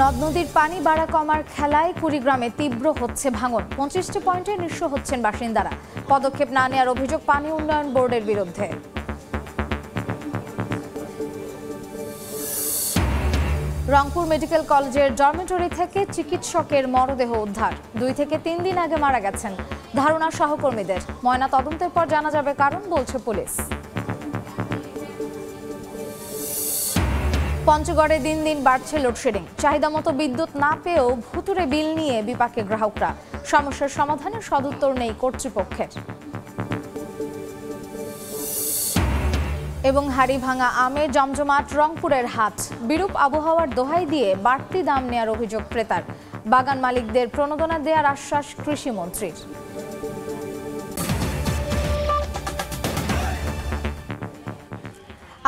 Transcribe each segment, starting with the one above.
নদ নদীর পানি বাড়া কমার খেলায় কুড়িগ্রামে তীব্র হচ্ছে ভাঙন পঁচিশটি পয়েন্টে নিঃস্ব হচ্ছেন বাসিন্দারা পদক্ষেপ না নেওয়ার অভিযোগ পানি উন্নয়ন বোর্ডের বিরুদ্ধে রংপুর মেডিকেল কলেজের ডরমেটরি থেকে চিকিৎসকের মরদেহ উদ্ধার দুই থেকে তিন দিন আগে মারা গেছেন ধারণা সহকর্মীদের ময়না তদন্তের পর জানা যাবে কারণ বলছে পুলিশ পঞ্চগড়ে দিন দিন বাড়ছে লোডশেডিং চাহিদা মতো বিদ্যুৎ না পেয়েও ভুতুরে বিল নিয়ে বিপাকে গ্রাহকরা সমস্যার সমাধানে সদুত্তর নেই কর্তৃপক্ষের এবং হাড়ি ভাঙা আমে জমজমাট রংপুরের হাট বিরূপ আবহাওয়ার দোহাই দিয়ে বাড়তি দাম নেয়ার অভিযোগ ক্রেতার বাগান মালিকদের প্রণোদনা দেওয়ার আশ্বাস কৃষিমন্ত্রীর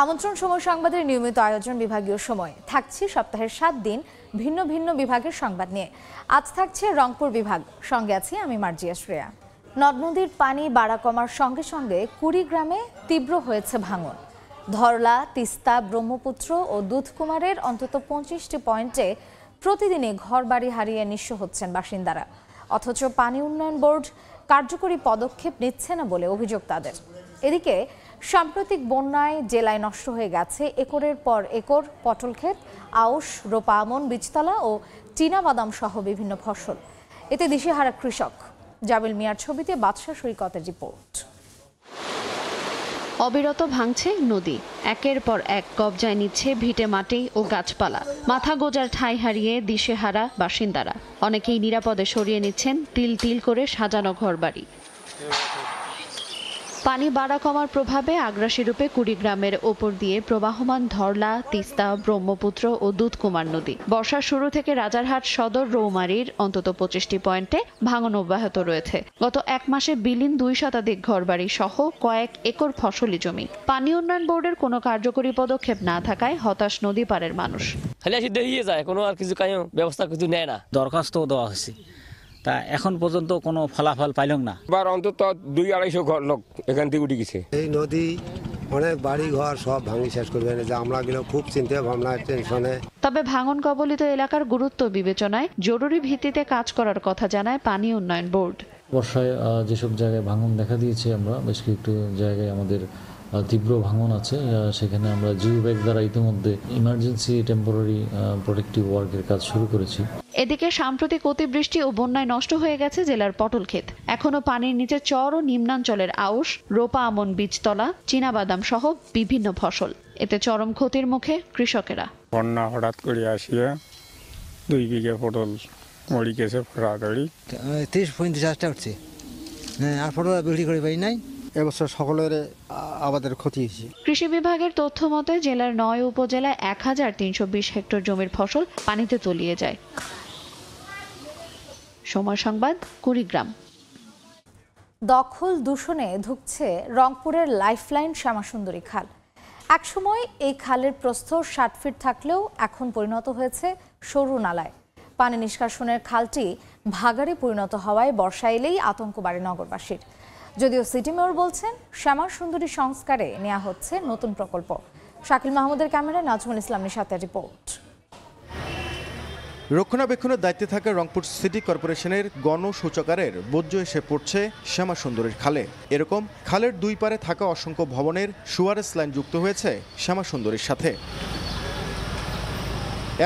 আমন্ত্রণ সময় সংবাদের নিয়মিত আয়োজন বিভাগীয় সময় থাকছে সপ্তাহের সাত দিন ভিন্ন ভিন্ন বিভাগের সংবাদ নিয়ে আজ থাকছে রংপুর বিভাগ সঙ্গে আছি আমি মার্জিয়া শ্রেয়া নদ নদীর পানি বাড়া কমার সঙ্গে সঙ্গে কুড়িগ্রামে তীব্র হয়েছে ভাঙন ধরলা তিস্তা ব্রহ্মপুত্র ও দুধকুমারের অন্তত পঁচিশটি পয়েন্টে প্রতিদিনই ঘর বাড়ি হারিয়ে নিঃস্ব হচ্ছেন বাসিন্দারা অথচ পানি উন্নয়ন বোর্ড কার্যকরী পদক্ষেপ নিচ্ছে না বলে অভিযোগ তাদের এদিকে সাম্প্রতিক বন্যায় জেলায় নষ্ট হয়ে গেছে একরের পর একর পটল ক্ষেত আউশ রোপা আমন বীজতলা ও চীনা বাদাম সহ বিভিন্ন ফসল এতে দিশেহারা কৃষক জাবিল মিয়ার ছবিতে বাদশাহ সৈকতের রিপোর্ট অবিরত ভাঙছে নদী একের পর এক কবজায় নিচ্ছে ভিটে মাটি ও গাছপালা মাথা গোজার ঠাঁই হারিয়ে দিশেহারা বাসিন্দারা অনেকেই নিরাপদে সরিয়ে নিচ্ছেন তিল তিল করে সাজানো ঘরবাড়ি পানি বাড়া কমার প্রভাবে আগ্রাসী রূপে কুড়িগ্রামের ওপর দিয়ে প্রবাহমান ধরলা তিস্তা ব্রহ্মপুত্র ও দুধকুমার নদী বর্ষার শুরু থেকে রাজারহাট সদর রৌমারির অন্তত পঁচিশটি পয়েন্টে ভাঙন অব্যাহত রয়েছে গত এক মাসে বিলীন দুই শতাধিক ঘরবাড়ি সহ কয়েক একর ফসলি জমি পানি উন্নয়ন বোর্ডের কোনো কার্যকরী পদক্ষেপ না থাকায় হতাশ নদী পারের মানুষ খালি আসি দেখিয়ে যায় কোনো আর কিছু কাজ ব্যবস্থা কিছু নেয় না দরখাস্ত দেওয়া হয়েছে তা এখন পর্যন্ত কোনো ফলাফল পাইলাম না এবার অন্তত দুই আড়াইশো ঘর লোক এখান থেকে উঠে গেছে এই নদী অনেক বাড়ি ঘর সব ভাঙি শেষ করবে যে আমরা গেলে খুব চিন্তা ভাবনা টেনশনে তবে ভাঙন কবলিত এলাকার গুরুত্ব বিবেচনায় জরুরি ভিত্তিতে কাজ করার কথা জানায় পানি উন্নয়ন বোর্ড বর্ষায় যেসব জায়গায় ভাঙন দেখা দিয়েছে আমরা বেশ কিছু জায়গায় আমাদের তীব্র ভাঙন আছে সেখানে আমরা জিও ব্যাগ দ্বারা ইতিমধ্যে ইমার্জেন্সি টেম্পোরারি প্রোটেক্টিভ ওয়ার্কের কাজ শুরু করেছি এদিকে সাম্প্রতিক অতিবৃষ্টি ও বন্যায় নষ্ট হয়ে গেছে জেলার পটল ক্ষেত এখনও পানির নিচে চর ও নিম্নাঞ্চলের আউশ রোপা আমন বীজতলা চীনাবাদাম সহ বিভিন্ন ফসল এতে চরম ক্ষতির মুখে কৃষকেরা বন্যা হঠাৎ করে আসিয়া দুই বিঘে পটল মরি গেছে ফড়াদড়ি তিরিশ পঁয়ত্রিশ হাজার টাকা উঠছে হ্যাঁ, আর পটল বিক্রি করে পাই নাই এবছর সকলের আবাদের ক্ষতি হয়েছে কৃষি বিভাগের তথ্য মতে জেলার নয় উপজেলায় এক হাজার তিনশো বিশ হেক্টর জমির ফসল পানিতে তলিয়ে যায় সময় সংবাদ কুড়িগ্রাম দখল দূষণে ধুকছে রংপুরের লাইফলাইন শ্যামাসুন্দরী খাল একসময় এই খালের প্রস্থ ষাট ফিট থাকলেও এখন পরিণত হয়েছে সরু নালায় পানি নিষ্কাশনের খালটি ভাগাড়ে পরিণত হওয়ায় বর্ষা এলেই আতঙ্ক বাড়ে নগরবাসীর যদিও সিটি মেয়র বলছেন শ্যামা সুন্দরী সংস্কারে নেওয়া হচ্ছে নতুন প্রকল্প শাকিল মাহমুদের ক্যামেরায় নাজমুল ইসলাম নিশাতের রিপোর্ট রক্ষণাবেক্ষণের দায়িত্বে থাকা রংপুর সিটি কর্পোরেশনের গণশৌচাগারের বর্জ্য এসে পড়ছে শ্যামা সুন্দরীর খালে এরকম খালের দুই পারে থাকা অসংখ্য ভবনের সুয়ারেস লাইন যুক্ত হয়েছে শ্যামা সুন্দরীর সাথে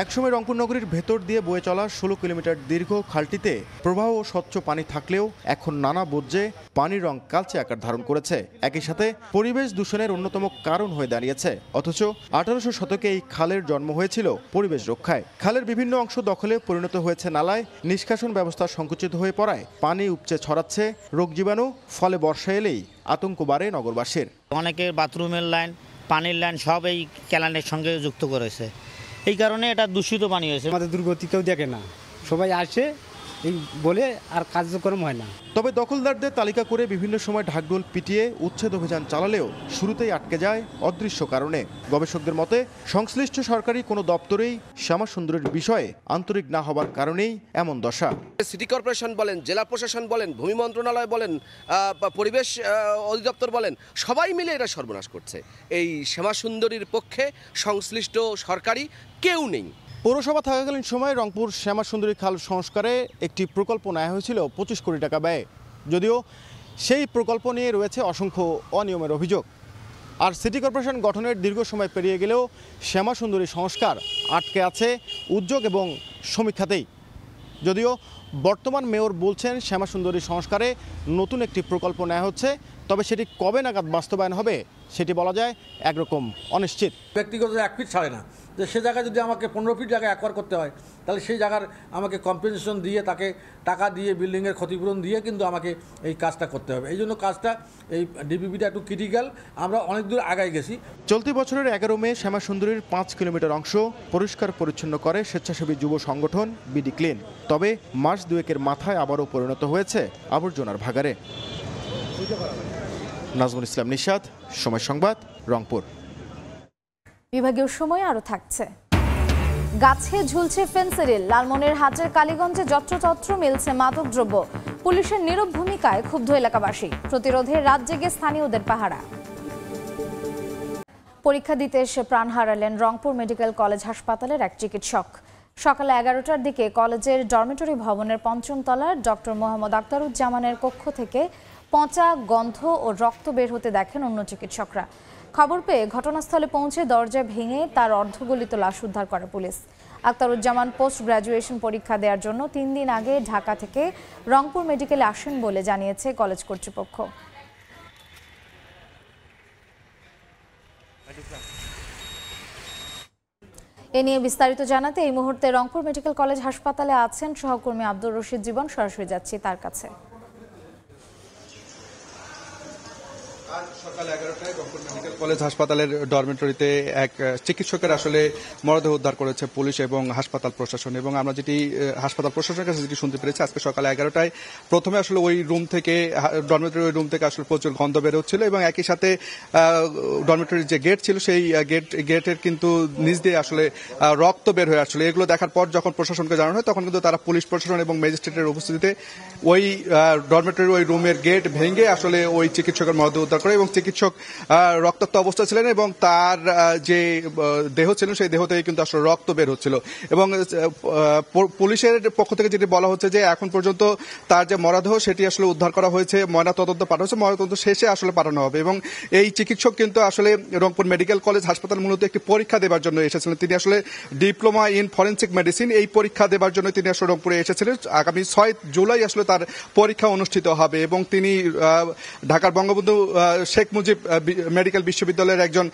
একসময় রংপুর নগরীর ভেতর দিয়ে বয়ে চলা ষোলো কিলোমিটার দীর্ঘ খালটিতে প্রবাহ ও স্বচ্ছ পানি থাকলেও এখন নানা বজ্রে পানির রং কালচে আকার ধারণ করেছে একই সাথে পরিবেশ দূষণের অন্যতম কারণ হয়ে দাঁড়িয়েছে অথচ আঠারোশো শতকে এই খালের জন্ম হয়েছিল পরিবেশ রক্ষায় খালের বিভিন্ন অংশ দখলে পরিণত হয়েছে নালায় নিষ্কাশন ব্যবস্থা সংকুচিত হয়ে পড়ায় পানি উপচে ছড়াচ্ছে রোগ জীবাণু ফলে বর্ষা এলেই আতঙ্ক বাড়ে নগরবাসীর অনেকের বাথরুমের লাইন পানির লাইন সব এই ক্যালানের সঙ্গে যুক্ত করেছে এই কারণে এটা দূষিত পানি হয়েছে আমাদের দুর্গতি কেউ দেখে না সবাই আসে এই বলে আর কার্যক্রম হয় না তবে দখলদারদের তালিকা করে বিভিন্ন সময় ঢাকডোল পিটিয়ে উচ্ছেদ অভিযান চালালেও শুরুতেই আটকে যায় অদৃশ্য কারণে গবেষকদের মতে সংশ্লিষ্ট সরকারি কোনো দপ্তরেই শ্যামাসুন্দরের বিষয়ে আন্তরিক না হবার কারণেই এমন দশা সিটি কর্পোরেশন বলেন জেলা প্রশাসন বলেন ভূমি মন্ত্রণালয় বলেন পরিবেশ অধিদপ্তর বলেন সবাই মিলে এরা সর্বনাশ করছে এই শ্যামাসুন্দরীর পক্ষে সংশ্লিষ্ট সরকারি কেউ নেই পৌরসভা থাকাকালীন সময়ে রংপুর শ্যামাসুন্দরী খাল সংস্কারে একটি প্রকল্প নেওয়া হয়েছিল পঁচিশ কোটি টাকা ব্যয়ে যদিও সেই প্রকল্প নিয়ে রয়েছে অসংখ্য অনিয়মের অভিযোগ আর সিটি কর্পোরেশন গঠনের দীর্ঘ সময় পেরিয়ে গেলেও শ্যামাসুন্দরী সংস্কার আটকে আছে উদ্যোগ এবং সমীক্ষাতেই যদিও বর্তমান মেয়র বলছেন শ্যামাসুন্দরী সংস্কারে নতুন একটি প্রকল্প নেওয়া হচ্ছে তবে সেটি কবে নাগাদ বাস্তবায়ন হবে সেটি বলা যায় একরকম অনিশ্চিত ব্যক্তিগত এক ফিট ছাড়ে না যে সে জায়গায় যদি আমাকে পনেরো ফিট জায়গায় একবার করতে হয় তাহলে সেই জায়গার আমাকে কম্পেনসেশন দিয়ে তাকে টাকা দিয়ে বিল্ডিংয়ের ক্ষতিপূরণ দিয়ে কিন্তু আমাকে এই কাজটা করতে হবে এই জন্য কাজটা এই ডিপিপিটা একটু ক্রিটিক্যাল আমরা অনেক দূর আগায় গেছি চলতি বছরের এগারো মে শ্যামাসুন্দরীর পাঁচ কিলোমিটার অংশ পরিষ্কার পরিচ্ছন্ন করে স্বেচ্ছাসেবী যুব সংগঠন বিডি ক্লিন তবে মাস দুয়েকের মাথায় আবারও পরিণত হয়েছে আবর্জনার ভাগারে নাজমুল ইসলাম নিশাদ সময় সংবাদ রংপুর বিভাগীয় সময় আরো থাকছে গাছে ঝুলছে ফেন্সিডিল লালমনের হাটের কালীগঞ্জে যত্রতত্র মিলছে মাদক দ্রব্য পুলিশের নীরব ভূমিকায় ক্ষুব্ধ এলাকাবাসী প্রতিরোধে রাত জেগে স্থানীয়দের পাহারা পরীক্ষা দিতে এসে প্রাণ হারালেন রংপুর মেডিকেল কলেজ হাসপাতালের এক চিকিৎসক সকালে এগারোটার দিকে কলেজের ডরমেটরি ভবনের পঞ্চম তলার ডক্টর মোহাম্মদ আক্তারুজ্জামানের কক্ষ থেকে পচা গন্ধ ও রক্ত বের হতে দেখেন অন্য চিকিৎসকরা খবর পেয়ে ঘটনাস্থলে পৌঁছে দরজা ভেঙে তার অর্ধগলিত লাশ উদ্ধার করে পুলিশ আক্তারুজ্জামান পোস্ট গ্রাজুয়েশন পরীক্ষা দেওয়ার জন্য তিন দিন আগে ঢাকা থেকে রংপুর মেডিকেলে আসেন বলে জানিয়েছে কলেজ কর্তৃপক্ষ এ নিয়ে বিস্তারিত জানাতে এই মুহূর্তে রংপুর মেডিকেল কলেজ হাসপাতালে আছেন সহকর্মী আব্দুর রশিদ জীবন সরাসরি যাচ্ছি তার কাছে God সকাল এগারোটায় রংপুর মেডিকেল কলেজ হাসপাতালের ডরমেটরিতে এক চিকিৎসকের আসলে মরদেহ উদ্ধার করেছে পুলিশ এবং হাসপাতাল প্রশাসন এবং আমরা যেটি হাসপাতাল প্রশাসনের কাছে যেটি শুনতে পেরেছি আজকে সকাল এগারোটায় প্রথমে আসলে ওই রুম থেকে ডরমেটরি ওই রুম থেকে আসলে প্রচুর গন্ধ হচ্ছিল এবং একই সাথে ডরমেটরির যে গেট ছিল সেই গেট গেটের কিন্তু নিজ দিয়ে আসলে রক্ত বের হয়ে আসছিল এগুলো দেখার পর যখন প্রশাসনকে জানানো হয় তখন কিন্তু তারা পুলিশ প্রশাসন এবং ম্যাজিস্ট্রেটের উপস্থিতিতে ওই ডরমেটরির ওই রুমের গেট ভেঙে আসলে ওই চিকিৎসকের মরদেহ উদ্ধার করে এবং চিকিৎসক রক্তাক্ত অবস্থা ছিলেন এবং তার যে দেহ ছিল সেই দেহ থেকে কিন্তু আসলে রক্ত বের হচ্ছিল এবং পুলিশের পক্ষ থেকে যেটি বলা হচ্ছে যে এখন পর্যন্ত তার যে মরাদেহ সেটি আসলে উদ্ধার করা হয়েছে ময়না তদন্ত পাঠানো হয়েছে ময়না তদন্ত শেষে আসলে পাঠানো হবে এবং এই চিকিৎসক কিন্তু আসলে রংপুর মেডিকেল কলেজ হাসপাতাল মূলত একটি পরীক্ষা দেবার জন্য এসেছিলেন তিনি আসলে ডিপ্লোমা ইন ফরেন্সিক মেডিসিন এই পরীক্ষা দেবার জন্য তিনি আসলে রংপুরে এসেছিলেন আগামী ছয় জুলাই আসলে তার পরীক্ষা অনুষ্ঠিত হবে এবং তিনি ঢাকার বঙ্গবন্ধু শেখ শেখ মুজিব মেডিকেল বিশ্ববিদ্যালয়ের একজন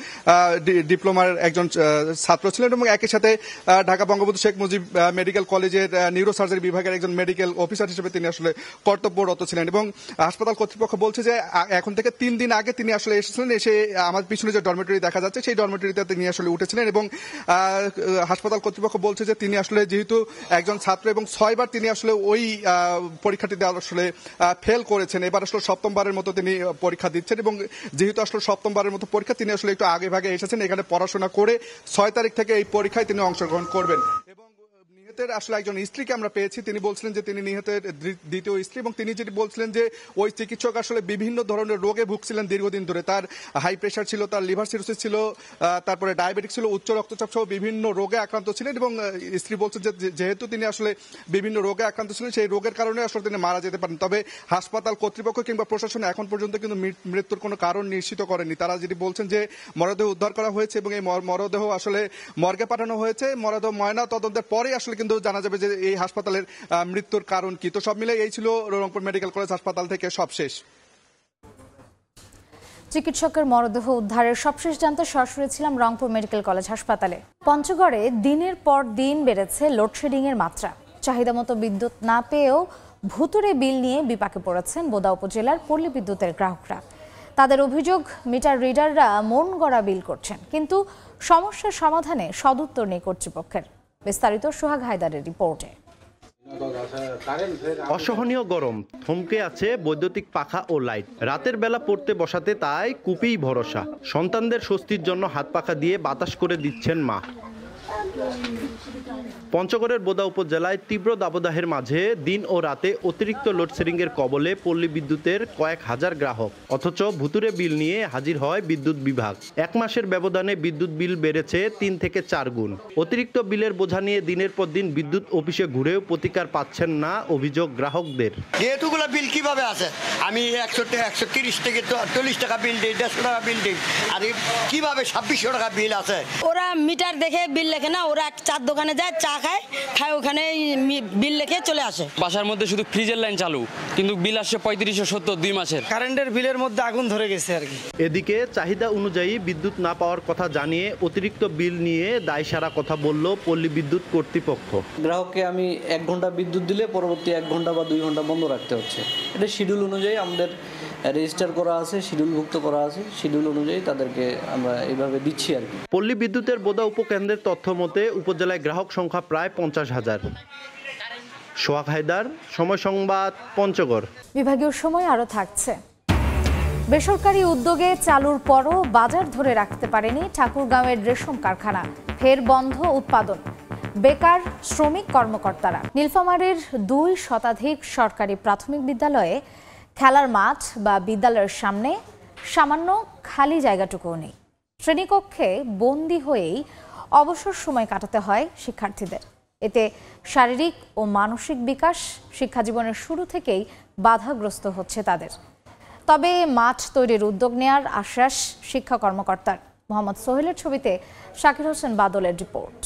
ডিপ্লোমার একজন ছাত্র ছিলেন এবং একই সাথে ঢাকা বঙ্গবন্ধু শেখ মুজিব মেডিকেল কলেজের নিউরোসার্জারি বিভাগের একজন মেডিকেল অফিসার হিসেবে তিনি আসলে কর্তব্যরত ছিলেন এবং হাসপাতাল কর্তৃপক্ষ বলছে যে এখন থেকে তিন দিন আগে তিনি আসলে এসেছিলেন এসে আমার পিছনে যে ডরমেটরি দেখা যাচ্ছে সেই ডরমেটরিতে তিনি আসলে উঠেছিলেন এবং হাসপাতাল কর্তৃপক্ষ বলছে যে তিনি আসলে যেহেতু একজন ছাত্র এবং ছয়বার তিনি আসলে ওই পরীক্ষাটিতে আসলে ফেল করেছেন এবার আসলে সপ্তমবারের মতো তিনি পরীক্ষা দিচ্ছেন এবং যেহেতু আসলে সপ্তমবারের মতো পরীক্ষা তিনি আসলে একটু আগে ভাগে এসেছেন এখানে পড়াশোনা করে ছয় তারিখ থেকে এই পরীক্ষায় তিনি অংশগ্রহণ করবেন এবং নিহতের আসলে একজন স্ত্রীকে আমরা পেয়েছি তিনি বলছিলেন যে তিনি নিহতের দ্বিতীয় স্ত্রী এবং তিনি যেটি বলছিলেন যে ওই চিকিৎসক আসলে বিভিন্ন ধরনের রোগে ভুগছিলেন দীর্ঘদিন ধরে তার হাই প্রেশার ছিল তার লিভার সিরোসিস ছিল তারপরে ডায়াবেটিক ছিল উচ্চ রক্তচাপ সহ বিভিন্ন রোগে আক্রান্ত ছিলেন এবং স্ত্রী বলছেন যে যেহেতু তিনি আসলে বিভিন্ন রোগে আক্রান্ত ছিলেন সেই রোগের কারণে আসলে তিনি মারা যেতে পারেন তবে হাসপাতাল কর্তৃপক্ষ কিংবা প্রশাসন এখন পর্যন্ত কিন্তু মৃত্যুর কোনো কারণ নিশ্চিত করেনি তারা যেটি বলছেন যে মরদেহ উদ্ধার করা হয়েছে এবং এই মরদেহ আসলে মর্গে পাঠানো হয়েছে মরদেহ ময়না তদন্তের পরে আসলে কিন্তু জানা যাবে যে এই হাসপাতালের মৃত্যুর কারণ কি তো সব মিলে এই ছিল রংপুর মেডিকেল কলেজ হাসপাতাল থেকে সবশেষ চিকিৎসকের মরদেহ উদ্ধারের সবশেষ জানতে সরাসরি ছিলাম রংপুর মেডিকেল কলেজ হাসপাতালে পঞ্চগড়ে দিনের পর দিন বেড়েছে লোডশেডিংয়ের মাত্রা চাহিদা মতো বিদ্যুৎ না পেয়েও ভুতুরে বিল নিয়ে বিপাকে পড়েছেন বোদা উপজেলার পল্লী বিদ্যুতের গ্রাহকরা তাদের অভিযোগ মিটার রিডাররা মন গড়া বিল করছেন কিন্তু সমস্যার সমাধানে সদুত্তর নেই কর্তৃপক্ষের বিস্তারিত সোহাগ হায়দারের রিপোর্টে অসহনীয় গরম থমকে আছে বৈদ্যুতিক পাখা ও লাইট রাতের বেলা পড়তে বসাতে তাই কুপেই ভরসা সন্তানদের স্বস্তির জন্য হাত পাখা দিয়ে বাতাস করে দিচ্ছেন মা পঞ্চগড়ের বোদা উপজেলায় তীব্র দাবদাহের মাঝে দিন ও রাতে অতিরিক্ত লোডশেডিংয়ের কবলে পল্লী বিদ্যুতের কয়েক হাজার গ্রাহক অথচ ভুতুরে বিল নিয়ে হাজির হয় বিদ্যুৎ বিভাগ এক মাসের ব্যবধানে বিদ্যুৎ বিল বেড়েছে তিন থেকে চার গুণ অতিরিক্ত বিলের বোঝা নিয়ে দিনের পর দিন বিদ্যুৎ অফিসে ঘুরেও প্রতিকার পাচ্ছেন না অভিযোগ গ্রাহকদের এতগুলো বিল কিভাবে আছে আমি একশো একশো তিরিশ থেকে চল্লিশ টাকা বিল দিই দেড়শো টাকা বিল দিই আর কিভাবে ছাব্বিশশো টাকা বিল আছে ওরা মিটার দেখে বিল থাকে না ওরা এক চার দোকানে যায় চা খায় খায় ওখানে বিল লেখে চলে আসে বাসার মধ্যে শুধু ফ্রিজের লাইন চালু কিন্তু বিল আসছে পঁয়ত্রিশশো সত্তর দুই মাসের কারেন্টের বিলের মধ্যে আগুন ধরে গেছে আর কি এদিকে চাহিদা অনুযায়ী বিদ্যুৎ না পাওয়ার কথা জানিয়ে অতিরিক্ত বিল নিয়ে দায় সারা কথা বলল পল্লী বিদ্যুৎ কর্তৃপক্ষ গ্রাহককে আমি এক ঘন্টা বিদ্যুৎ দিলে পরবর্তী এক ঘন্টা বা দুই ঘন্টা বন্ধ রাখতে হচ্ছে এটা শিডিউল অনুযায়ী আমাদের রেজিস্টার করা আছে শিডিউলভুক্ত করা আছে শিডিউল অনুযায়ী তাদেরকে আমরা এইভাবে দিচ্ছি আর কি পল্লী বিদ্যুতের বোধা উপকেন্দ্রের তথ্য মতে উপজেলায় গ্রাহক সংখ্যা প্রায় পঞ্চাশ হাজার সোহাগ হায়দার সময় সংবাদ পঞ্চগড় বিভাগীয় সময় আরো থাকছে বেসরকারি উদ্যোগে চালুর পরও বাজার ধরে রাখতে পারেনি ঠাকুরগাঁওয়ের রেশম কারখানা ফের বন্ধ উৎপাদন বেকার শ্রমিক কর্মকর্তারা নীলফামারীর দুই শতাধিক সরকারি প্রাথমিক বিদ্যালয়ে খেলার মাঠ বা বিদ্যালয়ের সামনে সামান্য খালি জায়গাটুকুও নেই শ্রেণীকক্ষে বন্দি হয়েই অবসর সময় কাটাতে হয় শিক্ষার্থীদের এতে শারীরিক ও মানসিক বিকাশ শিক্ষা জীবনের শুরু থেকেই বাধাগ্রস্ত হচ্ছে তাদের তবে মাঠ তৈরির উদ্যোগ নেয়ার আশ্বাস শিক্ষা কর্মকর্তার মোহাম্মদ সোহেলের ছবিতে শাকির হোসেন বাদলের রিপোর্ট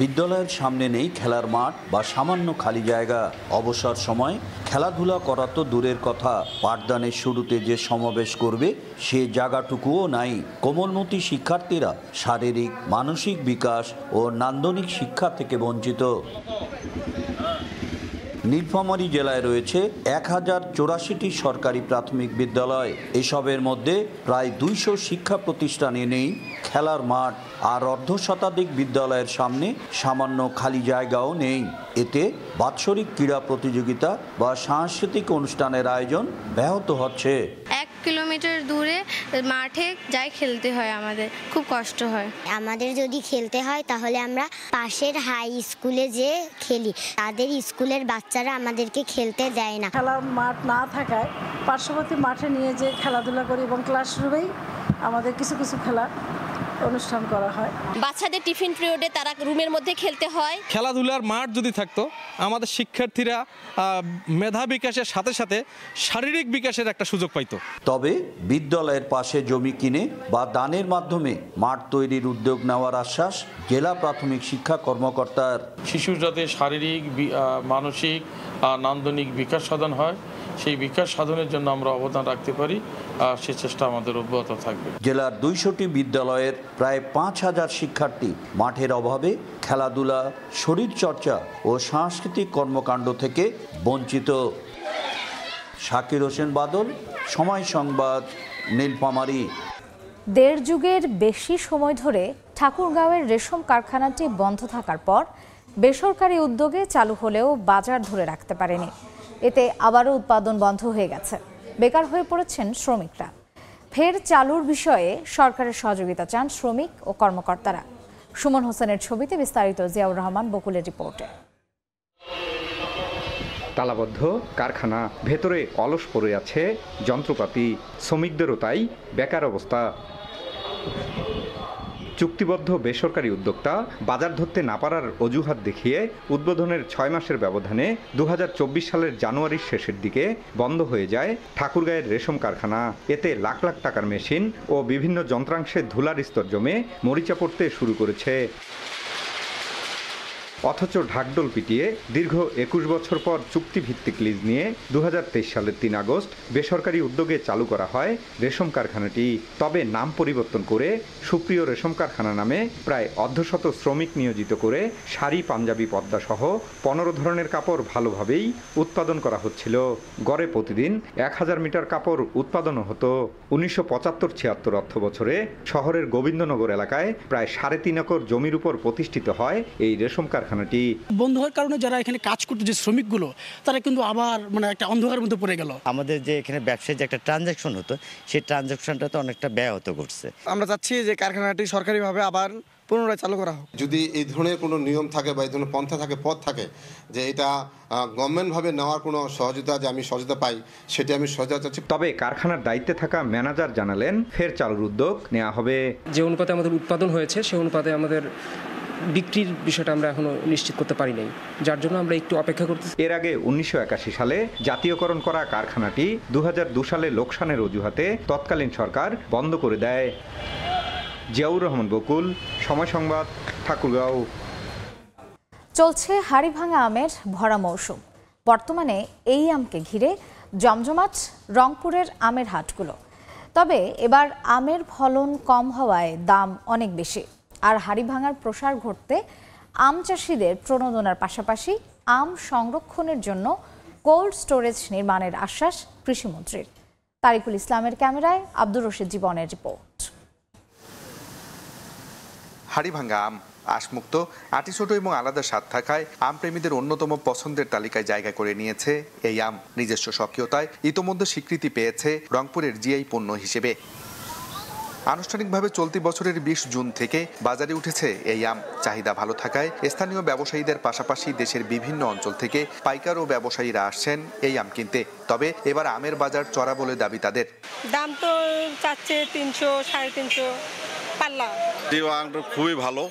বিদ্যালয়ের সামনে নেই খেলার মাঠ বা সামান্য খালি জায়গা অবসর সময় খেলাধুলা করা তো দূরের কথা পাঠদানের শুরুতে যে সমাবেশ করবে সে জায়গাটুকুও নাই কোমলমতি শিক্ষার্থীরা শারীরিক মানসিক বিকাশ ও নান্দনিক শিক্ষা থেকে বঞ্চিত নীলফামারী জেলায় রয়েছে এক হাজার সরকারি প্রাথমিক বিদ্যালয় এসবের মধ্যে প্রায় দুইশো শিক্ষা প্রতিষ্ঠানে নেই খেলার মাঠ আর অর্ধ শতাধিক বিদ্যালয়ের সামনে সামান্য খালি জায়গাও নেই এতে বাৎসরিক ক্রীড়া প্রতিযোগিতা বা সাংস্কৃতিক অনুষ্ঠানের আয়োজন ব্যাহত হচ্ছে কিলোমিটার দূরে মাঠে যাই খেলতে হয় আমাদের খুব কষ্ট হয় আমাদের যদি খেলতে হয় তাহলে আমরা পাশের হাই স্কুলে যে খেলি তাদের স্কুলের বাচ্চারা আমাদেরকে খেলতে দেয় না খেলা মাঠ না থাকায় পার্শ্ববর্তী মাঠে নিয়ে যে খেলাধুলা করি এবং ক্লাসরুমেই আমাদের কিছু কিছু খেলা অনুষ্ঠান করা হয় বাচ্চাদের টিফিন পিরিয়ডে তারা রুমের মধ্যে খেলতে হয় খেলাধুলার মাঠ যদি থাকতো আমাদের শিক্ষার্থীরা মেধা বিকাশের সাথে সাথে শারীরিক বিকাশের একটা সুযোগ পাইত তবে বিদ্যালয়ের পাশে জমি কিনে বা দানের মাধ্যমে মাঠ তৈরির উদ্যোগ নেওয়ার আশ্বাস জেলা প্রাথমিক শিক্ষা কর্মকর্তার শিশুর যাতে শারীরিক মানসিক নান্দনিক বিকাশ সাধন হয় সেই বিকাশ সাধনের জন্য আমরা অবদান রাখতে পারি আর সে চেষ্টা আমাদের অব্যাহত থাকবে জেলার দুইশোটি বিদ্যালয়ের প্রায় পাঁচ হাজার শিক্ষার্থী মাঠের অভাবে খেলাধুলা শরীরচর্চা ও সাংস্কৃতিক কর্মকাণ্ড থেকে বঞ্চিত শাকির হোসেন বাদল সময় সংবাদ নীলপামারি দেড় যুগের বেশি সময় ধরে ঠাকুরগাঁওয়ের রেশম কারখানাটি বন্ধ থাকার পর বেসরকারি উদ্যোগে চালু হলেও বাজার ধরে রাখতে পারেনি এতে আবারও উৎপাদন বন্ধ হয়ে গেছে বেকার হয়ে পড়েছেন শ্রমিকরা ফের চালুর বিষয়ে সরকারের সহযোগিতা চান শ্রমিক ও কর্মকর্তারা সুমন হোসেনের ছবিতে বিস্তারিত জিয়াউর রহমান বকুলের রিপোর্টে তালাবদ্ধ কারখানা ভেতরে অলস পড়ে আছে যন্ত্রপাতি শ্রমিকদেরও তাই বেকার অবস্থা চুক্তিবদ্ধ বেসরকারি উদ্যোক্তা বাজার ধরতে না পারার অজুহাত দেখিয়ে উদ্বোধনের ছয় মাসের ব্যবধানে দু সালের জানুয়ারির শেষের দিকে বন্ধ হয়ে যায় ঠাকুরগাঁয়ের রেশম কারখানা এতে লাখ লাখ টাকার মেশিন ও বিভিন্ন যন্ত্রাংশে ধুলার স্তর জমে মরিচা পড়তে শুরু করেছে অথচ ঢাকডোল পিটিয়ে দীর্ঘ একুশ বছর পর চুক্তিভিত্তিক লিজ নিয়ে দু সালের তিন আগস্ট বেসরকারি উদ্যোগে চালু করা হয় রেশম কারখানাটি তবে নাম পরিবর্তন করে সুপ্রিয় রেশম কারখানা নামে প্রায় অর্ধশত শ্রমিক নিয়োজিত করে শাড়ি পাঞ্জাবি পদ্মা সহ পনেরো ধরনের কাপড় ভালোভাবেই উৎপাদন করা হচ্ছিল গড়ে প্রতিদিন এক হাজার মিটার কাপড় উৎপাদন হতো উনিশশো পঁচাত্তর ছিয়াত্তর অর্থ বছরে শহরের গোবিন্দনগর এলাকায় প্রায় সাড়ে তিন একর জমির উপর প্রতিষ্ঠিত হয় এই রেশম কারখানা কারখানাটি বন্ধ হওয়ার কারণে যারা এখানে কাজ করতো যে শ্রমিকগুলো তারা কিন্তু আবার মানে একটা অন্ধকারের মধ্যে পড়ে গেল আমাদের যে এখানে ব্যবসায় যে একটা ট্রানজাকশন হতো সেই ট্রানজাকশনটা তো অনেকটা ব্যয়হত করছে আমরা চাচ্ছি যে কারখানাটি সরকারিভাবে আবার পুনরায় চালু করা হোক যদি এই ধরনের কোনো নিয়ম থাকে বা এই ধরনের পন্থা থাকে পথ থাকে যে এটা গভর্নমেন্টভাবে নেওয়ার কোনো সহযোগিতা যে আমি সহযোগিতা পাই সেটি আমি সহযোগিতা চাচ্ছি তবে কারখানার দায়িত্বে থাকা ম্যানেজার জানালেন ফের চালুর উদ্যোগ নেওয়া হবে যে অনুপাতে আমাদের উৎপাদন হয়েছে সে অনুপাতে আমাদের বিক্রির বিষয়টা আমরা এখনো নিশ্চিত করতে পারি নাই যার জন্য আমরা একটু অপেক্ষা করতেছি এর আগে উনিশশো সালে জাতীয়করণ করা কারখানাটি দু সালে লোকসানের অজুহাতে তৎকালীন সরকার বন্ধ করে দেয় জিয়াউর রহমান বকুল সময় সংবাদ ঠাকুরগাঁও চলছে হাড়ি ভাঙা আমের ভরা মৌসুম বর্তমানে এই আমকে ঘিরে জমজমাট রংপুরের আমের হাটগুলো তবে এবার আমের ফলন কম হওয়ায় দাম অনেক বেশি আর হাড়ি ভাঙার প্রসার ঘটতে আম চাষিদের প্রণোদনার পাশাপাশি আম সংরক্ষণের জন্য কোল্ড স্টোরেজ নির্মাণের আশ্বাস কৃষিমন্ত্রীর তারিকুল ইসলামের ক্যামেরায় আব্দুর রশিদ জীবনের রিপোর্ট হাড়িভাঙ্গা আম আশমুক্ত আটিছোটো এবং আলাদা স্বাদ থাকায় আম প্রেমীদের অন্যতম পছন্দের তালিকায় জায়গা করে নিয়েছে এই আম নিজস্ব সক্রিয়তায় ইতোমধ্যে স্বীকৃতি পেয়েছে রংপুরের জিআই পণ্য হিসেবে আনুষ্ঠানিকভাবে চলতি বছরের বিশ জুন থেকে বাজারে উঠেছে এই আম চাহিদা ভালো থাকায় স্থানীয় ব্যবসায়ীদের পাশাপাশি দেশের বিভিন্ন অঞ্চল থেকে পাইকার ও ব্যবসায়ীরা আসছেন এই আম কিনতে তবে এবার আমের বাজার চড়া বলে দাবি তাদের দাম তো চাচ্ছে তিনশো সাড়ে তিনশো পাল্লা আমটা খুবই ভালো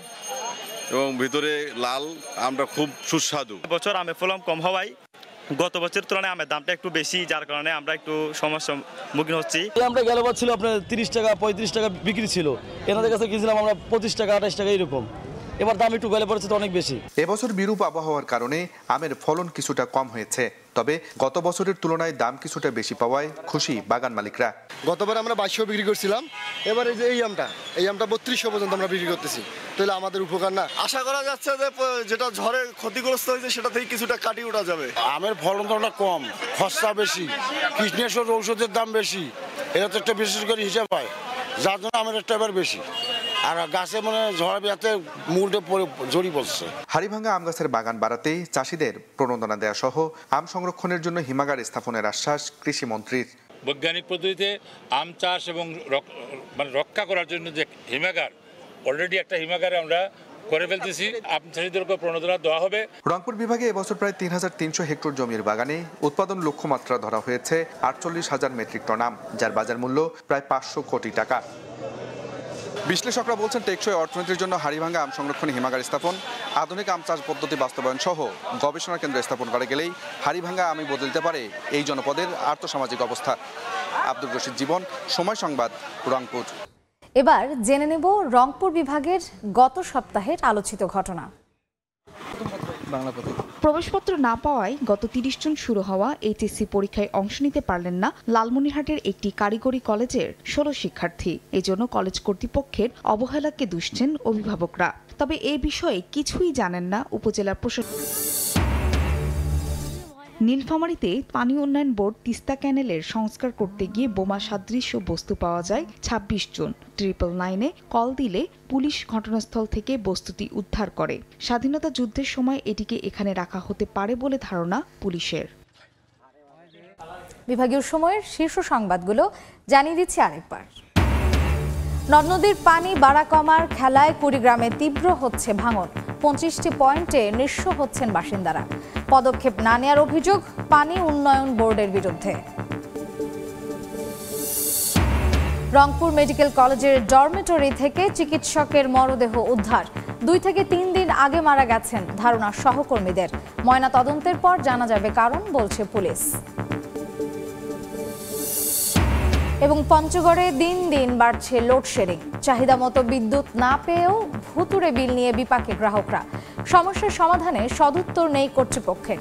এবং ভিতরে লাল আমটা খুব সুস্বাদু বছর আমে ফলম কম হওয়ায় গত বছরের তুলনায় আমের দামটা একটু বেশি যার কারণে আমরা একটু সমস্যার মুখীন হচ্ছি আমরা গেল ছিল আপনার তিরিশ টাকা পঁয়ত্রিশ টাকা বিক্রি ছিল এনাদের কাছে গিয়েছিলাম আমরা পঁচিশ টাকা আঠাশ টাকা এরকম এবার দাম একটু গলে পড়েছে তো অনেক বেশি এবছর বিরূপ আবহাওয়ার কারণে আমের ফলন কিছুটা কম হয়েছে তবে গত বছরের তুলনায় দাম কিছুটা বেশি পাওয়ায় খুশি বাগান মালিকরা গতবার আমরা বাইশশো বিক্রি করছিলাম এবারে যে এই আমটা এই আমটা বত্রিশশো পর্যন্ত আমরা বিক্রি করতেছি তাহলে আমাদের উপকার না আশা করা যাচ্ছে যে যেটা ঝড়ে ক্ষতিগ্রস্ত হয়েছে সেটা থেকে কিছুটা কাটিয়ে উঠা যাবে আমের ফলন তো কম খরচা বেশি কীটনাশক ঔষধের দাম বেশি এটা তো একটা বিশেষ করে হিসাব হয় যার জন্য আমের একটা এবার বেশি আর গাছে মানে ঝড় বেড়াতে মূলটা পড়ে জড়ি পড়ছে হারিভাঙ্গা আম গাছের বাগান বাড়াতেই চাষিদের প্রণোদনা দেওয়া সহ আম সংরক্ষণের জন্য হিমাগার স্থাপনের আশ্বাস কৃষিমন্ত্রীর বৈজ্ঞানিক পদ্ধতিতে আম চাষ এবং মানে রক্ষা করার জন্য যে হিমাগার অলরেডি একটা হিমাগারে আমরা করে ফেলতেছি আম আপনাদের উপর প্রণোদনা দেওয়া হবে রংপুর বিভাগে এবছর প্রায় তিন হাজার তিনশো হেক্টর জমির বাগানে উৎপাদন লক্ষ্যমাত্রা ধরা হয়েছে আটচল্লিশ হাজার মেট্রিক টন আম যার বাজার মূল্য প্রায় পাঁচশো কোটি টাকা বিশ্লেষকরা বলছেন টেকসই অর্থনীতির জন্য হারিভাঙ্গা আম সংরক্ষণে হিমাগার স্থাপন আধুনিক আম চাষ পদ্ধতি বাস্তবায়ন সহ গবেষণা কেন্দ্র স্থাপন করে গেলেই হারিভাঙ্গা আমি বদলতে পারে এই জনপদের আর্থসামাজিক অবস্থা আব্দুল রশিদ জীবন সময় সংবাদ রংপুর এবার জেনে নেব রংপুর বিভাগের গত সপ্তাহের আলোচিত ঘটনা প্রবেশপত্র না পাওয়ায় গত তিরিশ জন শুরু হওয়া এইচএসসি পরীক্ষায় অংশ নিতে পারলেন না লালমনিরহাটের একটি কারিগরি কলেজের ষোলো শিক্ষার্থী এজন্য কলেজ কর্তৃপক্ষের অবহেলাকে দুষছেন অভিভাবকরা তবে এ বিষয়ে কিছুই জানেন না উপজেলা প্রশাসন নীলফামারীতে পানি উন্নয়ন বোর্ড তিস্তা ক্যানেলের সংস্কার করতে গিয়ে বোমা সাদৃশ্য বস্তু পাওয়া যায় ২৬ জন ট্রিপল নাইনে কল দিলে পুলিশ ঘটনাস্থল থেকে বস্তুটি উদ্ধার করে স্বাধীনতা যুদ্ধের সময় এটিকে এখানে রাখা হতে পারে বলে ধারণা পুলিশের বিভাগীয় সময়ের শীর্ষ সংবাদগুলো জানিয়ে দিচ্ছি আরেকবার নদ নদীর পানি বাড়া কমার খেলায় কুড়িগ্রামে তীব্র হচ্ছে ভাঙন পঁচিশটি পয়েন্টে নিঃস্ব হচ্ছেন বাসিন্দারা পদক্ষেপ না নেয়ার অভিযোগ পানি উন্নয়ন বোর্ডের বিরুদ্ধে রংপুর মেডিকেল কলেজের ডরমেটরি থেকে চিকিৎসকের মরদেহ উদ্ধার দুই থেকে তিন দিন আগে মারা গেছেন ধারণা সহকর্মীদের ময়না তদন্তের পর জানা যাবে কারণ বলছে পুলিশ এবং পঞ্চগড়ে দিন দিন বাড়ছে লোডশেডিং চাহিদা মতো বিদ্যুৎ না পেয়েও ভুতুরে বিল নিয়ে বিপাকে গ্রাহকরা সমস্যার সমাধানে সদুত্তর নেই কর্তৃপক্ষের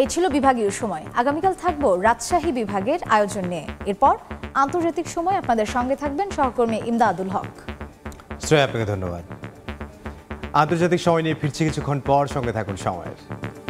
এই ছিল বিভাগীয় সময় আগামীকাল থাকব রাজশাহী বিভাগের আয়োজন নিয়ে এরপর আন্তর্জাতিক সময় আপনাদের সঙ্গে থাকবেন সহকর্মী ইমদাদুল হক শ্রেয়া আপনাকে ধন্যবাদ আন্তর্জাতিক সময় নিয়ে ফিরছি কিছুক্ষণ পর সঙ্গে থাকুন সময়ের